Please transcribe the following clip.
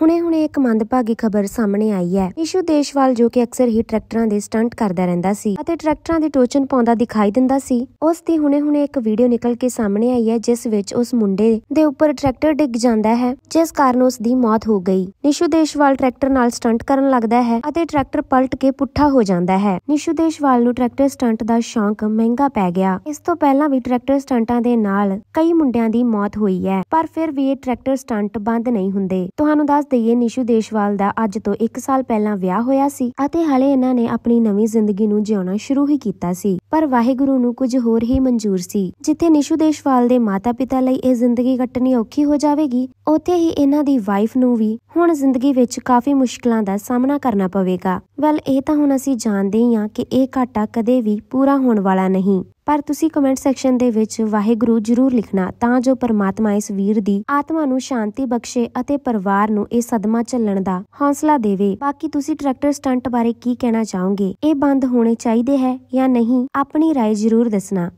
ਹੁਣੇ-ਹੁਣੇ ਇੱਕ ਮੰਦਭਾਗੀ ਖਬਰ ਸਾਹਮਣੇ ਆਈ ਹੈ ਨਿਸ਼ੂ ਦੇਸ਼ਵਾਲ ਜੋ ਕਿ ਅਕਸਰ ਹੀ ਟਰੈਕਟਰਾਂ ਦੇ ਸਟੰਟ ਕਰਦਾ ਰਹਿੰਦਾ ਸੀ ਅਤੇ ਟਰੈਕਟਰਾਂ ਦੇ ਟੋਚਨ ਪਾਉਂਦਾ ਦਿਖਾਈ ਦਿੰਦਾ ਸੀ ਉਸ ਦੀ ਹੁਣੇ-ਹੁਣੇ ਇੱਕ ਵੀਡੀਓ ਨਿਕਲ ਕੇ ਸਾਹਮਣੇ ਆਈ ਹੈ ਜਿਸ ਵਿੱਚ ਉਸ ਮੁੰਡੇ ਦੇ ਉੱਪਰ ਟਰੈਕਟਰ ਡਿੱਗ ਜਾਂਦਾ ਹੈ ਜਿਸ ਕਾਰਨ ਉਸ ਦੀ ਮੌਤ ਹੋ ਗਈ ਨਿਸ਼ੂ ਦੇਸ਼ਵਾਲ ਟਰੈਕਟਰ ਨਾਲ ਸਟੰਟ ਕਰਨ ਲੱਗਦਾ ਹੈ ਅਤੇ ਟਰੈਕਟਰ ਪਲਟ ਕੇ ਪੁੱਠਾ ਹੋ ਜਾਂਦਾ ਹੈ ਨਿਸ਼ੂ ਦੇਸ਼ਵਾਲ ਨੂੰ ਟਰੈਕਟਰ ਸਟੰਟ ਦਾ ਸ਼ੌਂਕ ਮਹਿੰਗਾ ਪੈ ਗਿਆ ਇਸ ਤੋਂ ਪਹਿਲਾਂ ਵੀ ਟਰੈਕਟਰ ਸਟੰਟਾਂ ਦੇ ਨਾਲ ਕਈ ਮੁੰਡਿਆਂ ਦੀ ਮੌਤ ਹੋਈ ਹੈ ਪਰ ਫਿਰ ਵੀ ਇਹ ਟਰੈਕਟਰ ਸਟੰਟ ਬੰਦ ਨਹੀਂ ਹੁੰਦੇ ਤੁਹਾਨੂੰ ਦੱਸ ਦੱਸਦਈਏ ਨਿਸ਼ੂ ਦੇਸ਼ਵਾਲ ਦਾ ਅੱਜ ਤੋਂ 1 ਸਾਲ ਪਹਿਲਾਂ ਵਿਆਹ ਹੋਇਆ ਸੀ ਅਤੇ ਹਲੇ ਇਹਨਾਂ ਨੇ ਆਪਣੀ ਨਵੀਂ ਜ਼ਿੰਦਗੀ ਨੂੰ ਜਿਉਣਾ ਸ਼ੁਰੂ ਹੀ ਕੀਤਾ ਸੀ ਪਰ ਵਾਹਿਗੁਰੂ ਨੂੰ ਕੁਝ ਹੋਰ ਹੀ ਮਨਜ਼ੂਰ ਸੀ ਜਿੱਥੇ ਨਿਸ਼ੂ ਦੇਸ਼ਵਾਲ ਦੇ ਮਾਤਾ-ਪਿਤਾ ਲਈ ਇਹ ਜ਼ਿੰਦਗੀ ਕੱਟਣੀ ਔਖੀ ਹੋ ਜਾਵੇਗੀ ਉੱਥੇ ਹੀ ਇਹਨਾਂ ਦੀ ਵਾਈਫ ਨੂੰ ਵੀ ਹੁਣ ਜ਼ਿੰਦਗੀ ਵਿੱਚ ਕਾਫੀ ਮੁਸ਼ਕਲਾਂ ਦਾ ਸਾਹਮਣਾ ਕਰਨਾ ਪਵੇਗਾ ਵੈਲ ਇਹ ਤਾਂ ਹੁਣ ਅਸੀਂ ਜਾਣਦੇ ਹਾਂ ਕਿ ਇਹ ਘਾਟਾ ਕਦੇ ਵੀ ਪੂਰਾ ਹੋਣ ਵਾਲਾ ਨਹੀਂ ਪਰ ਤੁਸੀਂ ਕਮੈਂਟ ਸੈਕਸ਼ਨ ਦੇ ਵਿੱਚ ਵਾਹਿਗੁਰੂ ਜ਼ਰੂਰ ਲਿਖਣਾ ਤਾਂ ਜੋ ਪਰਮਾਤਮਾ ਇਸ ਵੀਰ ਦੀ ਆਤਮਾ ਨੂੰ ਸ਼ਾਂਤੀ ਬਖਸ਼ੇ ਅਤੇ ਪਰਿਵਾਰ ਨੂੰ ਇਹ ਸਦਮਾ ਝੱਲਣ ਦਾ ਹੌਸਲਾ ਦੇਵੇ ਬਾਕੀ ਤੁਸੀਂ ਟਰੈਕਟਰ ਸਟੰਟ ਬਾਰੇ ਕੀ ਕਹਿਣਾ ਚਾਹੋਗੇ ਇਹ ਬੰਦ ਹੋਣੇ ਚਾਹੀਦੇ ਹੈ ਜਾਂ ਨਹੀਂ ਆਪਣੀ رائے ਜ਼ਰੂਰ ਦੱਸਣਾ